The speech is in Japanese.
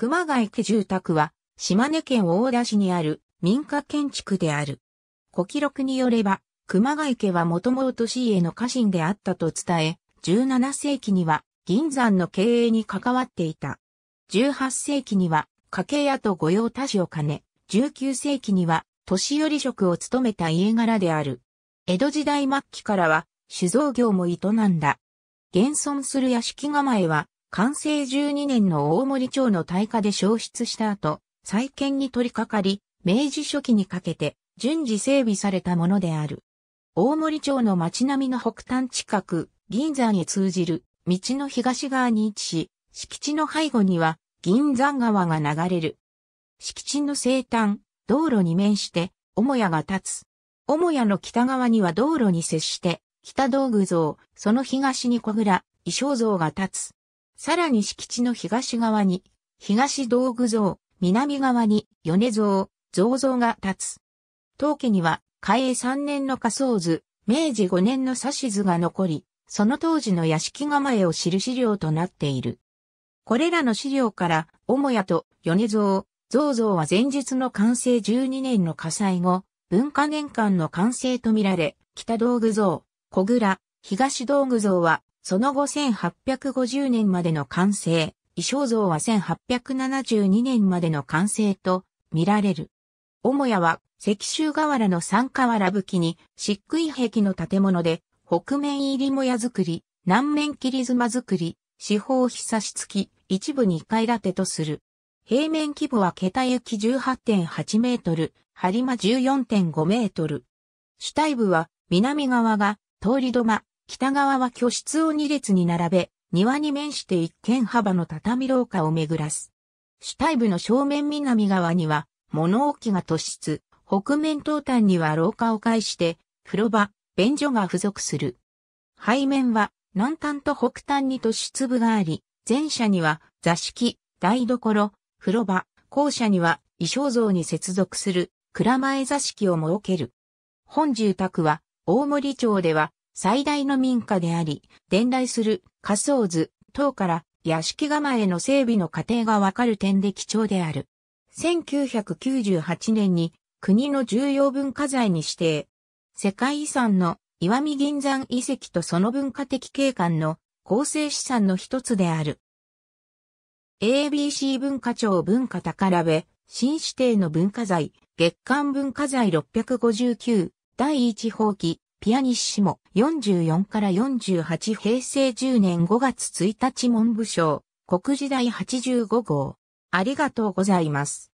熊谷家住宅は、島根県大田市にある民家建築である。古記録によれば、熊谷家はもともと市への家臣であったと伝え、17世紀には銀山の経営に関わっていた。18世紀には家計屋と御用達を兼ね、19世紀には年寄り職を務めた家柄である。江戸時代末期からは酒造業も営んだ。現存する屋敷構えは完成12年の大森町の大火で消失した後、再建に取り掛かり、明治初期にかけて順次整備されたものである。大森町の町並みの北端近く、銀山へ通じる道の東側に位置し、敷地の背後には銀山川が流れる。敷地の西端、道路に面して、母屋が立つ。母屋の北側には道路に接して、北道具像、その東に小倉、衣装像が立つ。さらに敷地の東側に、東道具像、南側に米像、像像が立つ。当家には、開永3年の仮想図、明治5年の指図が残り、その当時の屋敷構えを知る資料となっている。これらの資料から、母屋と米像、像像は前日の完成12年の火災後、文化年間の完成とみられ、北道具像、小倉、東道具像はその後1850年までの完成、衣装像は1872年までの完成と見られる。母屋は石州河原の三河原吹に漆喰壁の建物で、北面入りもや作り、南面切り妻作り、四方ひさし付き、一部二階建てとする。平面規模は桁行き18.8メートル、張間14.5メートル。主体部は南側が通り土間、北側は居室を2列に並べ、庭に面して一軒幅の畳廊下を巡らす。主体部の正面南側には物置が突出、北面東端には廊下を介して、風呂場、便所が付属する。背面は南端と北端に突出部があり、前者には座敷、台所、風呂場、後者には衣装像に接続する蔵前座敷を設ける。本住宅は大森町では最大の民家であり、伝来する仮想図等から屋敷構えの整備の過程がわかる点で貴重である。1998年に国の重要文化財に指定。世界遺産の岩見銀山遺跡とその文化的景観の構成資産の一つである。ABC 文化庁文化宝部、新指定の文化財、月間文化財659、第1法規、ピアニッシモ44から48平成10年5月1日文部省、国時代85号。ありがとうございます。